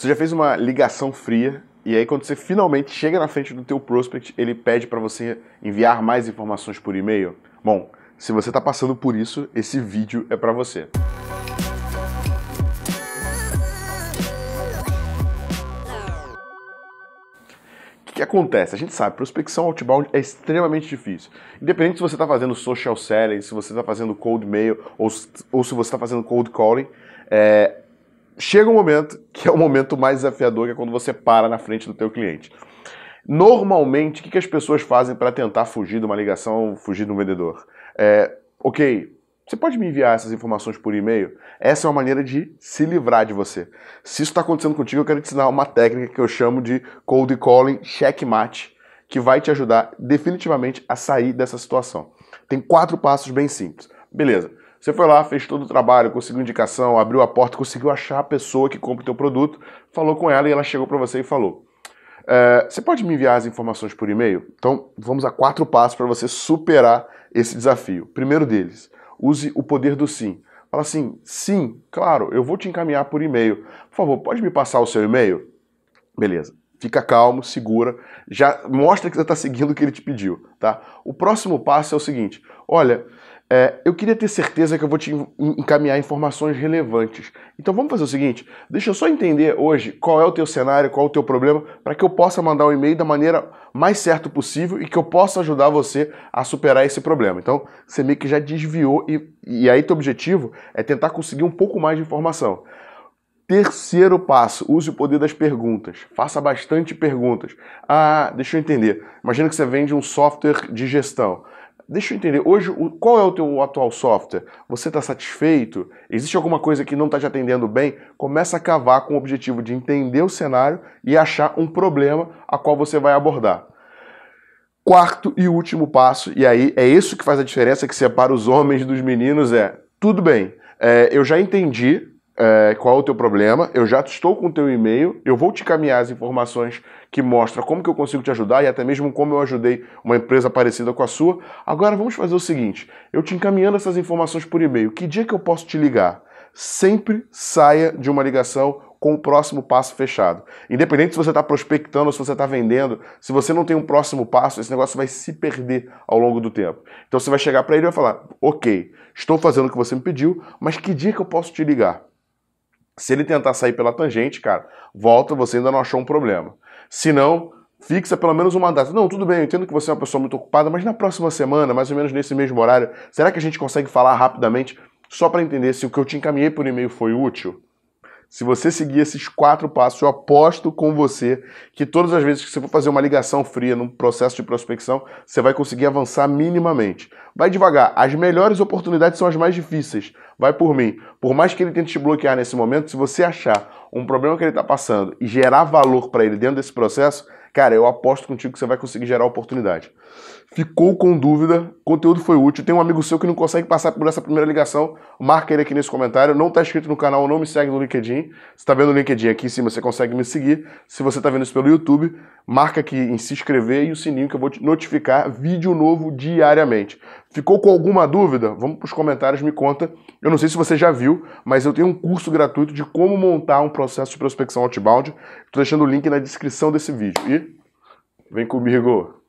Você já fez uma ligação fria e aí quando você finalmente chega na frente do teu prospect, ele pede para você enviar mais informações por e-mail? Bom, se você está passando por isso, esse vídeo é para você. O que acontece? A gente sabe, prospecção outbound é extremamente difícil. Independente se você está fazendo social selling, se você está fazendo cold mail ou, ou se você está fazendo cold calling, é, chega um momento que é o momento mais desafiador, que é quando você para na frente do teu cliente. Normalmente, o que, as pessoas fazem para tentar fugir de uma ligação, fugir de um vendedor? É, ok, você pode me enviar essas informações por e-mail? Essa é uma maneira de se livrar de você. Se isso está acontecendo contigo, eu quero te ensinar uma técnica que eu chamo de cold calling checkmate, que vai te ajudar definitivamente a sair dessa situação. Tem quatro passos bem simples. Beleza. Você foi lá, fez todo o trabalho, conseguiu indicação, abriu a porta, conseguiu achar a pessoa que compra o teu produto, falou com ela e ela chegou para você e falou: é, Você pode me enviar as informações por e-mail? Então vamos a quatro passos para você superar esse desafio. Primeiro deles, use o poder do sim. Fala assim: sim, claro, eu vou te encaminhar por e-mail. Por favor, pode me passar o seu e-mail? Beleza. Fica calmo, segura, já mostra que você está seguindo o que ele te pediu, tá? O próximo passo é o seguinte: olha, é, eu queria ter certeza que eu vou te encaminhar informações relevantes. Então vamos fazer o seguinte: deixa eu só entender hoje qual é o teu cenário, qual é o teu problema, para que eu possa mandar um e-mail da maneira mais certa possível e que eu possa ajudar você a superar esse problema. Então você meio que já desviou e, e aí teu objetivo é tentar conseguir um pouco mais de informação. Terceiro passo, use o poder das perguntas. Faça bastante perguntas. Ah, deixa eu entender. Imagina que você vende um software de gestão. Deixa eu entender, hoje qual é o teu atual software? Você está satisfeito? Existe alguma coisa que não está te atendendo bem? Começa a cavar com o objetivo de entender o cenário e achar um problema a qual você vai abordar. Quarto e último passo, e aí é isso que faz a diferença que separa os homens dos meninos, é tudo bem, é, eu já entendi é, qual é o teu problema, eu já estou com o teu e-mail, eu vou te encaminhar as informações que mostram como que eu consigo te ajudar e até mesmo como eu ajudei uma empresa parecida com a sua. Agora vamos fazer o seguinte, eu te encaminhando essas informações por e-mail, que dia que eu posso te ligar? Sempre saia de uma ligação com o próximo passo fechado. Independente se você está prospectando, se você está vendendo, se você não tem um próximo passo, esse negócio vai se perder ao longo do tempo. Então você vai chegar para ele e vai falar: Ok, estou fazendo o que você me pediu, mas que dia que eu posso te ligar? Se ele tentar sair pela tangente, cara, volta, você ainda não achou um problema. Se não, fixa pelo menos uma data. Não, tudo bem, eu entendo que você é uma pessoa muito ocupada, mas na próxima semana, mais ou menos nesse mesmo horário, será que a gente consegue falar rapidamente só para entender se o que eu te encaminhei por e-mail foi útil? Se você seguir esses quatro passos, eu aposto com você que todas as vezes que você for fazer uma ligação fria num processo de prospecção, você vai conseguir avançar minimamente. Vai devagar. As melhores oportunidades são as mais difíceis. Vai por mim. Por mais que ele tente te bloquear nesse momento, se você achar um problema que ele está passando e gerar valor para ele dentro desse processo, Cara, eu aposto contigo que você vai conseguir gerar oportunidade. Ficou com dúvida? Conteúdo foi útil. Tem um amigo seu que não consegue passar por essa primeira ligação. Marca ele aqui nesse comentário. Não está inscrito no canal, não me segue no LinkedIn. Você está vendo o LinkedIn aqui em cima, você consegue me seguir. Se você está vendo isso pelo YouTube, marca aqui em se inscrever e o sininho que eu vou te notificar vídeo novo diariamente. Ficou com alguma dúvida? Vamos para os comentários, me conta. Eu não sei se você já viu, mas eu tenho um curso gratuito de como montar um processo de prospecção outbound. Estou deixando o link na descrição desse vídeo. E vem comigo!